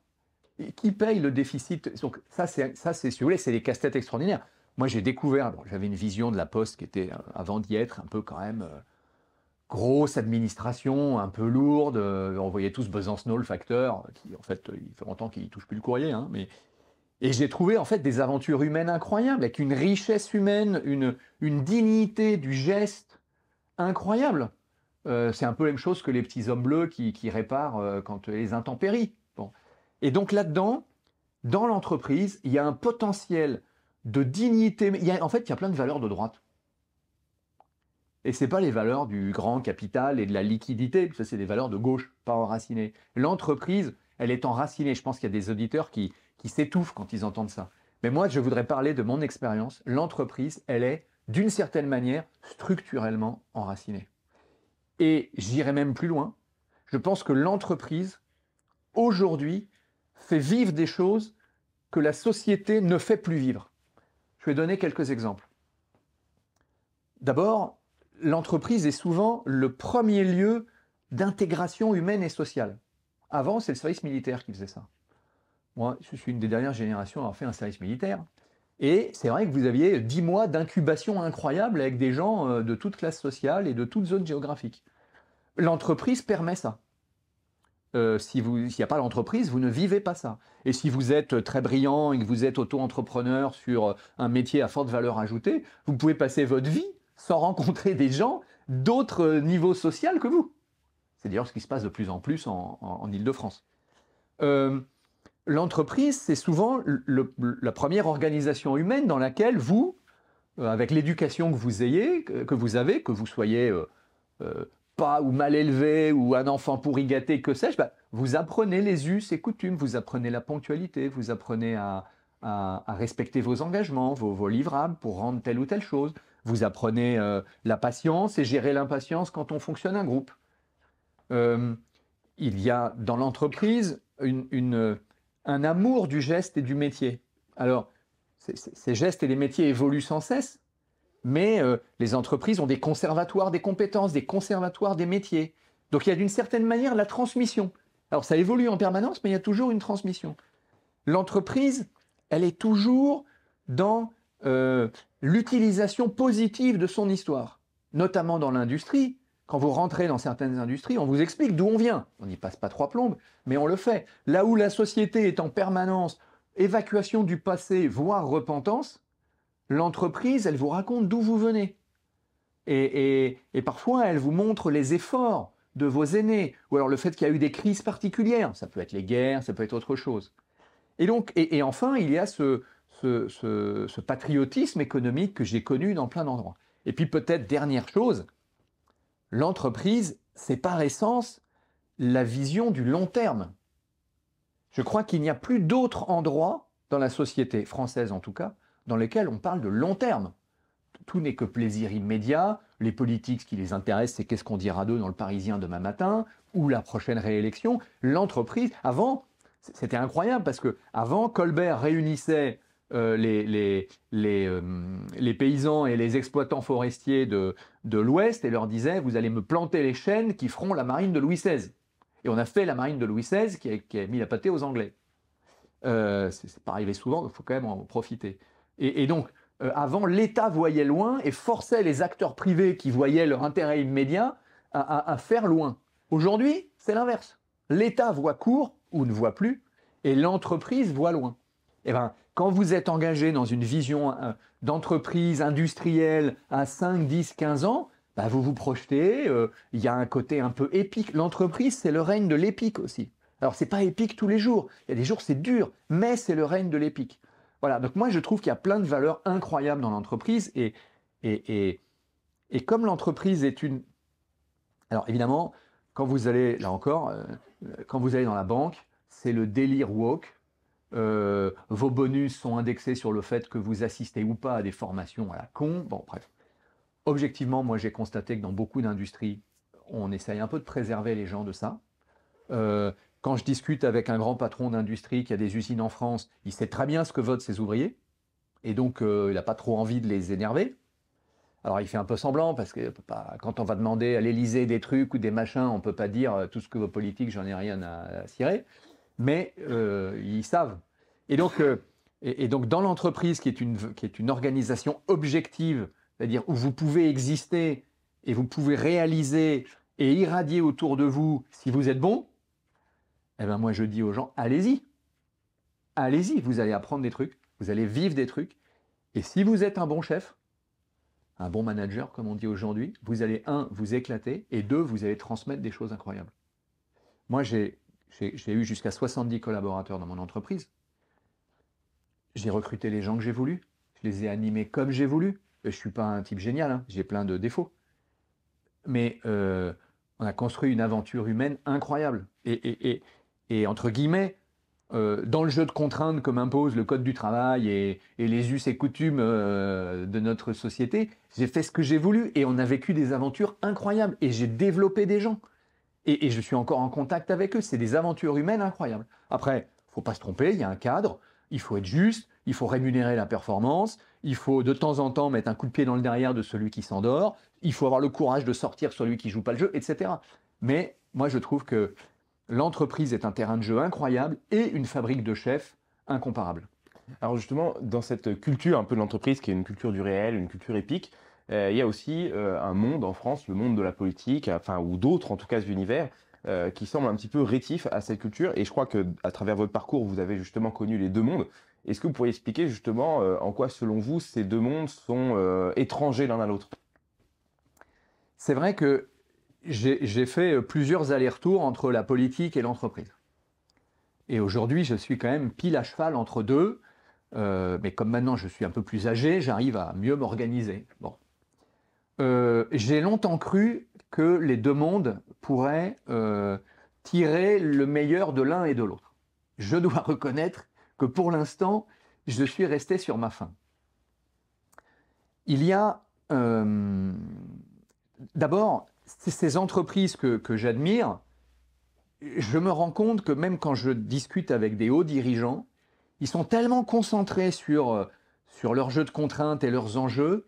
qui paye le déficit Donc ça, c'est, ça, c'est, si vous voulez, c'est des casse-têtes extraordinaires. Moi, j'ai découvert, j'avais une vision de la Poste qui était, euh, avant d'y être, un peu quand même euh, grosse administration, un peu lourde. Euh, on voyait tous Besancenot, le facteur, qui en fait, euh, il fait longtemps qu'il ne touche plus le courrier. Hein, mais... Et j'ai trouvé en fait des aventures humaines incroyables, avec une richesse humaine, une, une dignité du geste incroyable. Euh, c'est un peu la même chose que les petits hommes bleus qui, réparent quand les intempéries. Et donc là-dedans, dans l'entreprise, il y a un potentiel de dignité. Il en fait, il y a plein de valeurs de droite. Et c'est pas les valeurs du grand capital et de la liquidité, ça c'est des valeurs de gauche, pas enracinées. L'entreprise, elle est enracinée. Je pense qu'il y a des auditeurs qui, qui s'étouffent quand ils entendent ça. Mais moi, je voudrais parler de mon expérience. L'entreprise, elle est, d'une certaine manière, structurellement enracinée. Et j'irai même plus loin. Je pense que l'entreprise, aujourd'hui, fait vivre des choses que la société ne fait plus vivre. Je vais donner quelques exemples. D'abord, l'entreprise est souvent le premier lieu d'intégration humaine et sociale. Avant, c'est le service militaire qui faisait ça. Moi, je suis une des dernières générations à avoir fait un service militaire. Et c'est vrai que vous aviez dix mois d'incubation incroyable avec des gens euh, de toute classe sociale et de toute zone géographique. L'entreprise permet ça. Euh, s'il n'y a pas l'entreprise, vous ne vivez pas ça. Et si vous êtes très brillant et que vous êtes auto-entrepreneur sur un métier à forte valeur ajoutée, vous pouvez passer votre vie sans rencontrer des gens d'autres niveaux sociaux que vous. C'est d'ailleurs ce qui se passe de plus en plus en, Ile-de-France. Euh, l'entreprise, c'est souvent la première organisation humaine dans laquelle vous, euh, avec l'éducation que vous ayez, que, vous avez, que vous soyez euh, pas ou mal élevé ou un enfant pourri gâté, que sais-je, bah, vous apprenez les us et coutumes, vous apprenez la ponctualité, vous apprenez à, respecter vos engagements, vos, vos livrables pour rendre telle ou telle chose, vous apprenez euh, la patience et gérer l'impatience quand on fonctionne un groupe. Euh, il y a dans l'entreprise un amour du geste et du métier. Alors, ces gestes et les métiers évoluent sans cesse, mais euh, les entreprises ont des conservatoires des compétences, des conservatoires des métiers. Donc il y a d'une certaine manière la transmission. Alors ça évolue en permanence, mais il y a toujours une transmission. L'entreprise, elle est toujours dans l'utilisation positive de son histoire, notamment dans l'industrie. Quand vous rentrez dans certaines industries, on vous explique d'où on vient. On n'y passe pas trois plombes, mais on le fait. Là où la société est en permanence évacuation du passé, voire repentance, l'entreprise, elle vous raconte d'où vous venez. Et, parfois, elle vous montre les efforts de vos aînés, ou alors le fait qu'il y a eu des crises particulières. Ça peut être les guerres, ça peut être autre chose. Et donc, et enfin, il y a ce, ce, patriotisme économique que j'ai connu dans plein d'endroits. Et puis peut-être dernière chose, l'entreprise, c'est par essence la vision du long terme. Je crois qu'il n'y a plus d'autres endroits dans la société française en tout cas, dans lesquels on parle de long terme. Tout n'est que plaisir immédiat, les politiques, ce qui les intéresse, c'est qu'est-ce qu'on dira d'eux dans le Parisien demain matin, ou la prochaine réélection, l'entreprise. Avant, c'était incroyable parce que avant, Colbert réunissait euh, les, euh, les, paysans et les exploitants forestiers de, de l'Ouest et leur disaient « Vous allez me planter les chaînes qui feront la marine de Louis XVI. Et on a fait la marine de Louis XVI qui a, qui mis la pâtée aux Anglais. Euh, c'est pas arrivé souvent, il faut quand même en profiter. Et, donc, euh, avant, l'État voyait loin et forçait les acteurs privés qui voyaient leur intérêt immédiat à, faire loin. Aujourd'hui, c'est l'inverse. L'État voit court ou ne voit plus, et l'entreprise voit loin. Eh ben, quand vous êtes engagé dans une vision euh, d'entreprise industrielle à 5, 10, 15 ans, bah, vous vous projetez, euh, il y a un côté un peu épique. L'entreprise, c'est le règne de l'épique aussi. Alors, c'est pas épique tous les jours. Il y a des jours, c'est dur, mais c'est le règne de l'épique. Voilà, donc moi, je trouve qu'il y a plein de valeurs incroyables dans l'entreprise. Et, et, et, et comme l'entreprise est une... Alors, évidemment, quand vous allez, là encore, euh, quand vous allez dans la banque, c'est le délire walk ». Euh, vos bonus sont indexés sur le fait que vous assistez ou pas à des formations à la con. Bon, bref. Objectivement, moi, j'ai constaté que dans beaucoup d'industries, on essaye un peu de préserver les gens de ça. Euh, quand je discute avec un grand patron d'industrie qui a des usines en France, il sait très bien ce que votent ses ouvriers. Et donc, euh, il n'a pas trop envie de les énerver. Alors, il fait un peu semblant, parce que quand on va demander à l'Élysée des trucs ou des machins, on ne peut pas dire tout ce que vos politiques, j'en ai rien à cirer mais euh, ils savent. Et donc, euh, donc dans l'entreprise, qui, est une, qui est une organisation objective, c'est-à-dire où vous pouvez exister et vous pouvez réaliser et irradier autour de vous si vous êtes bon, eh ben, moi je dis aux gens, allez-y. Allez-y, vous allez apprendre des trucs, vous allez vivre des trucs. Et si vous êtes un bon chef, un bon manager, comme on dit aujourd'hui, vous allez, un, vous éclater, et deux, vous allez transmettre des choses incroyables. Moi, j'ai j'ai eu jusqu'à 70 collaborateurs dans mon entreprise. J'ai recruté les gens que j'ai voulu. Je les ai animés comme j'ai voulu. Euh, je ne suis pas un type génial, hein. j'ai plein de défauts. Mais euh, on a construit une aventure humaine incroyable. Et, entre guillemets, euh, dans le jeu de contraintes que m'impose le Code du travail et, les us et coutumes de notre société, j'ai fait ce que j'ai voulu et on a vécu des aventures incroyables. Et j'ai développé des gens. Et, je suis encore en contact avec eux. C'est des aventures humaines incroyables. Après, il faut pas se tromper, il y a un cadre, il faut être juste, il faut rémunérer la performance, il faut de temps en temps mettre un coup de pied dans le derrière de celui qui s'endort, il faut avoir le courage de sortir celui qui joue pas le jeu, etc. Mais moi, je trouve que l'entreprise est un terrain de jeu incroyable et une fabrique de chefs incomparable. Alors justement, dans cette culture un peu de l'entreprise, qui est une culture du réel, une culture épique, euh, il y a aussi euh, un monde en France, le monde de la politique, enfin ou d'autres en tout cas univers, euh, qui semble un petit peu rétif à cette culture. Et je crois que à travers votre parcours, vous avez justement connu les deux mondes. Est-ce que vous pourriez expliquer justement en quoi, selon vous, ces deux mondes sont étrangers l'un à l'autre C'est vrai que j'ai fait plusieurs allers-retours entre la politique et l'entreprise. Et aujourd'hui, je suis quand même pile à cheval entre deux. mais comme maintenant je suis un peu plus âgé, j'arrive à mieux m'organiser. Bon, euh, j'ai longtemps cru que les deux mondes pourraient euh, tirer le meilleur de l'un et de l'autre. Je dois [laughs] reconnaître que pour l'instant, je suis resté sur ma faim. Il y a euh, d'abord ces entreprises que, j'admire. Je me rends compte que même quand je discute avec des hauts dirigeants, ils sont tellement concentrés sur, sur leur jeu de contraintes et leurs enjeux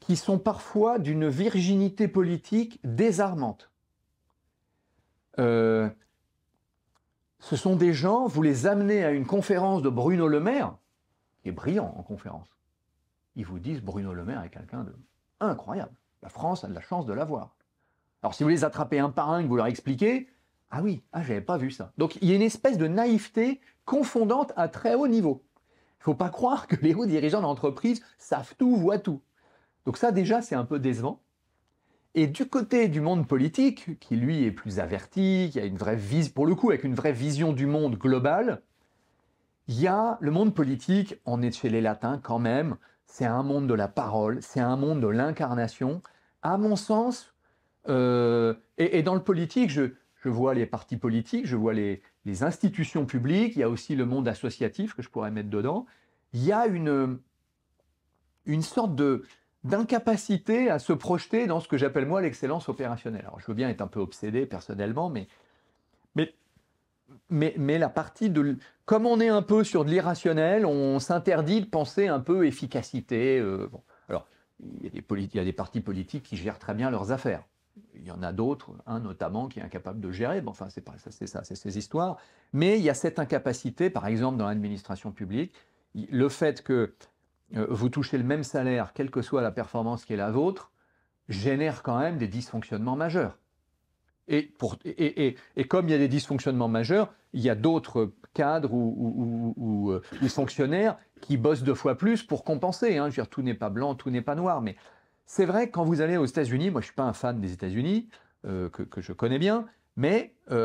qui sont parfois d'une virginité politique désarmante. Euh, ce sont des gens, vous les amenez à une conférence de Bruno Le Maire, qui est brillant en conférence. Ils vous disent Bruno Le Maire est quelqu'un de incroyable. La France a de la chance de l'avoir. Alors si vous les attrapez un par un, que vous leur expliquez, ah oui, ah j'avais pas vu ça. Donc il y a une espèce de naïveté confondante à très haut niveau. Il ne faut pas croire que les hauts dirigeants d'entreprise savent tout, voient tout. Donc ça déjà, c'est un peu décevant. Et du côté du monde politique, qui lui est plus averti, qui a une vraie vise, pour le coup, avec une vraie vision du monde global, il y a le monde politique, on est chez les latins quand même, c'est un monde de la parole, c'est un monde de l'incarnation. À mon sens, euh, et, et, dans le politique, je, je, vois les partis politiques, je vois les, les institutions publiques, il y a aussi le monde associatif que je pourrais mettre dedans. Il y a une, une sorte de, d'incapacité à se projeter dans ce que j'appelle moi l'excellence opérationnelle. Alors je veux bien être un peu obsédé personnellement, mais, mais, mais, mais la partie de... Comme on est un peu sur de l'irrationnel, on s'interdit de penser un peu efficacité. Euh, bon. Alors, il y, a des partis politiques qui gèrent très bien leurs affaires. Il y en a d'autres, un notamment qui est incapable de gérer. Bon, enfin, c'est ça, c'est ces histoires. Mais il y a cette incapacité, par exemple, dans l'administration publique, le fait que euh, vous touchez le même salaire, quelle que soit la performance qui est la vôtre, génère quand même des dysfonctionnements majeurs. Et, comme il y a des dysfonctionnements majeurs, il y a d'autres cadres ou, euh, fonctionnaires qui bossent deux fois plus pour compenser. Hein. Je veux dire, tout n'est pas blanc, tout n'est pas noir. Mais c'est vrai, quand vous allez aux États-Unis, moi je ne suis pas un fan des États-Unis, euh, que, je connais bien, mais il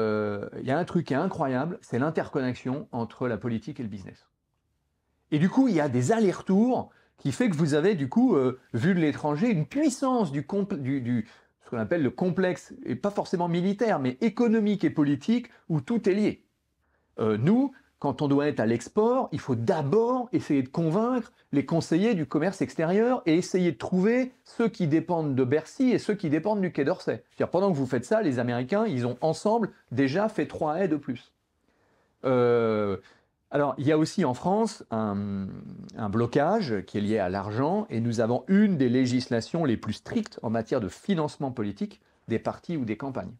y a un truc qui est incroyable, c'est l'interconnexion entre la politique et le business. Et du coup, il y a des allers-retours qui fait que vous avez, du coup, euh, vu de l'étranger, une puissance du, du, du ce qu'on appelle le complexe, et pas forcément militaire, mais économique et politique, où tout est lié. Euh, nous, quand on doit être à l'export, il faut d'abord essayer de convaincre les conseillers du commerce extérieur et essayer de trouver ceux qui dépendent de Bercy et ceux qui dépendent du Quai d'Orsay. Pendant que vous faites ça, les Américains, ils ont ensemble déjà fait trois aides de plus. Euh, alors, il y a aussi en France un, blocage qui est lié à l'argent, et nous avons une des législations les plus strictes en matière de financement politique des partis ou des campagnes,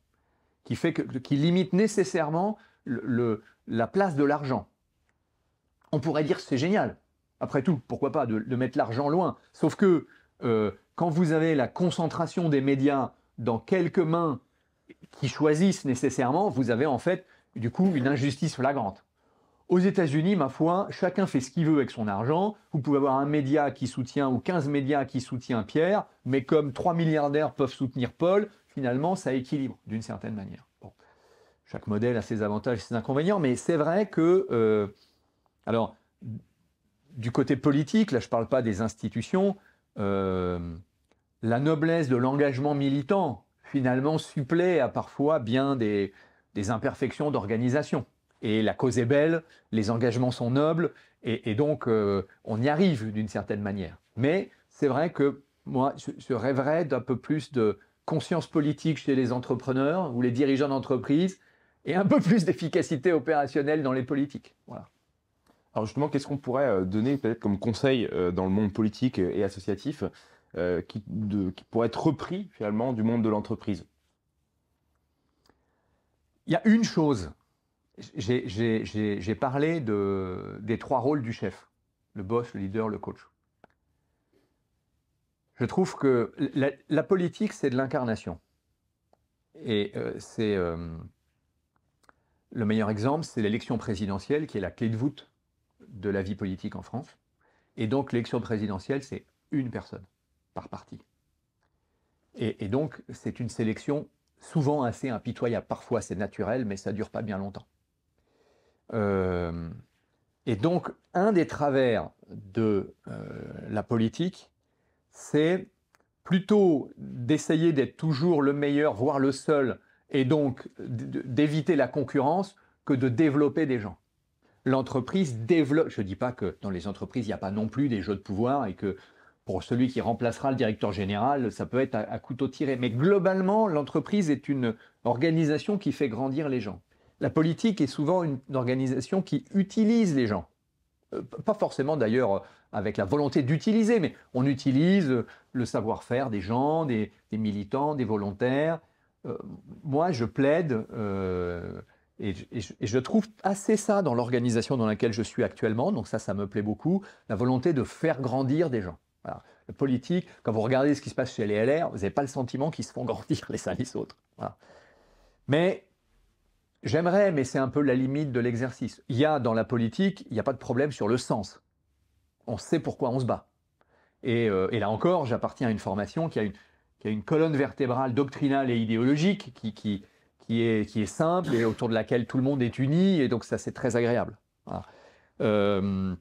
qui, fait que, qui limite nécessairement la place de l'argent. On pourrait dire c'est génial, après tout, pourquoi pas, de, mettre l'argent loin. Sauf que euh, quand vous avez la concentration des médias dans quelques mains qui choisissent nécessairement, vous avez en fait, du coup, une injustice flagrante. Aux États-Unis, ma foi, chacun fait ce qu'il veut avec son argent. Vous pouvez avoir un média qui soutient ou 15 médias qui soutient Pierre, mais comme 3 milliardaires peuvent soutenir Paul, finalement, ça équilibre d'une certaine manière. Chaque modèle a ses avantages et ses inconvénients, mais c'est vrai que, euh, alors, du côté politique, là je ne parle pas des institutions, euh, la noblesse de l'engagement militant, finalement, supplée à parfois bien des, des imperfections d'organisation et la cause est belle, les engagements sont nobles, et, donc euh, on y arrive d'une certaine manière. Mais c'est vrai que moi, je, rêverais d'un peu plus de conscience politique chez les entrepreneurs ou les dirigeants d'entreprise, et un peu plus d'efficacité opérationnelle dans les politiques. Voilà. Alors justement, qu'est-ce qu'on pourrait euh, donner peut-être comme conseil euh, dans le monde politique et associatif qui, qui pourrait être repris finalement du monde de l'entreprise Il y a une chose j'ai parlé des trois rôles du chef, le boss, le leader, le coach. Je trouve que la, politique, c'est de l'incarnation. Et euh, c'est euh, le meilleur exemple, c'est l'élection présidentielle qui est la clé de voûte de la vie politique en France. Et donc l'élection présidentielle, c'est une personne par parti. Et, donc c'est une sélection souvent assez impitoyable. Parfois c'est naturel, mais ça ne dure pas bien longtemps. Euh, et donc, un des travers de euh, la politique, c'est plutôt d'essayer d'être toujours le meilleur, voire le seul, et donc d'éviter la concurrence, que de développer des gens l'entreprise développe. Je ne dis pas que dans les entreprises, il n'y a pas non plus des jeux de pouvoir et que pour celui qui remplacera le directeur général, ça peut être à couteau tiré. Mais globalement, l'entreprise est une organisation qui fait grandir les gens la politique est souvent une, organisation qui utilise les gens. Euh, pas forcément d'ailleurs euh, avec la volonté d'utiliser, mais on utilise euh, le savoir-faire des gens, des, militants, des volontaires. moi, je plaide et, je, trouve assez ça dans l'organisation dans laquelle je suis actuellement, donc ça, ça me plaît beaucoup, la volonté de faire grandir des gens. La politique, quand vous regardez ce qui se passe chez les LR, vous n'avez pas le sentiment qu'ils se font grandir les uns les autres. Mais J'aimerais, mais c'est un peu la limite de l'exercice. Il y a dans la politique, il n'y a pas de problème sur le sens. On sait pourquoi on se bat. Et, euh, là encore, j'appartiens à une formation qui a une, une colonne vertébrale doctrinale et idéologique qui, qui, qui, est, qui est simple et autour de laquelle tout le monde est uni, et donc ça c'est très agréable. Euh,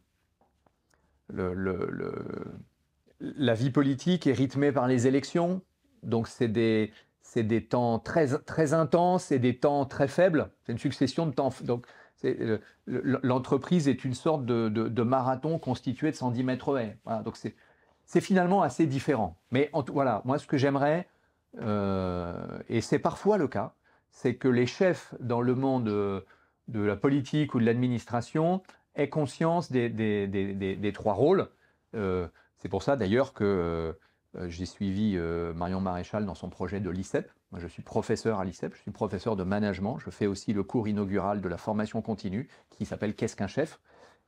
le, la vie politique est rythmée par les élections, donc c'est des, c'est des temps très, très intenses et des temps très faibles. C'est une succession de temps. Donc, euh, l'entreprise est une sorte de, marathon constitué de 110 mètres haies. donc, c'est finalement assez différent. Mais voilà, moi, ce que j'aimerais, euh, et c'est parfois le cas, c'est que les chefs dans le monde euh, de, la politique ou de l'administration aient conscience des, des, trois rôles. c'est pour ça d'ailleurs que euh, j'ai suivi euh, Marion Maréchal dans son projet de l'ICEP. Moi, je suis professeur à l'ICEP, je suis professeur de management. Je fais aussi le cours inaugural de la formation continue qui s'appelle Qu'est-ce qu'un chef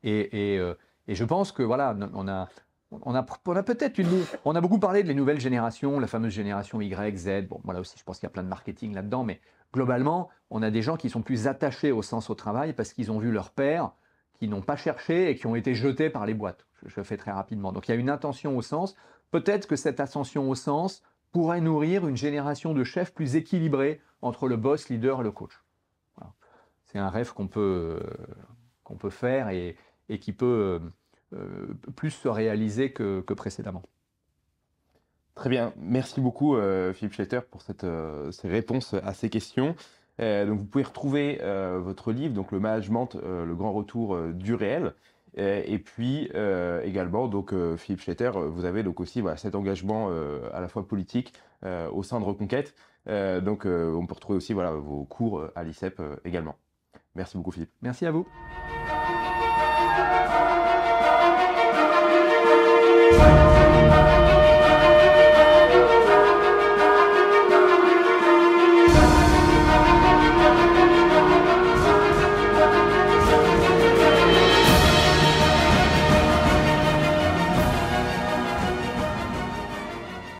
et, euh, je pense que voilà, on a. On a, peut-être une. On a beaucoup parlé de les nouvelles générations, la fameuse génération Y, Z. Bon, là aussi, je pense qu'il y a plein de marketing là-dedans, mais globalement, on a des gens qui sont plus attachés au sens au travail parce qu'ils ont vu leur père, qui n'ont pas cherché et qui ont été jetés par les boîtes. Je, je fais très rapidement. Donc il y a une intention au sens. Peut-être que cette ascension au sens pourrait nourrir une génération de chefs plus équilibrés entre le boss, leader et le coach. C'est un rêve qu'on peut, euh, peut faire et, qui peut euh, euh, plus se réaliser que, précédemment. Très bien, merci beaucoup Philippe Schletter pour cette, ces réponses à ces questions. donc vous pouvez retrouver votre livre, donc le management, le grand retour du réel, euh, et puis euh, également, donc euh, Philippe Schletter, vous avez donc aussi cet engagement à la fois politique au sein de Reconquête. donc on peut retrouver aussi voilà, vos cours à l'ICEP également. Merci beaucoup Philippe. Merci à vous.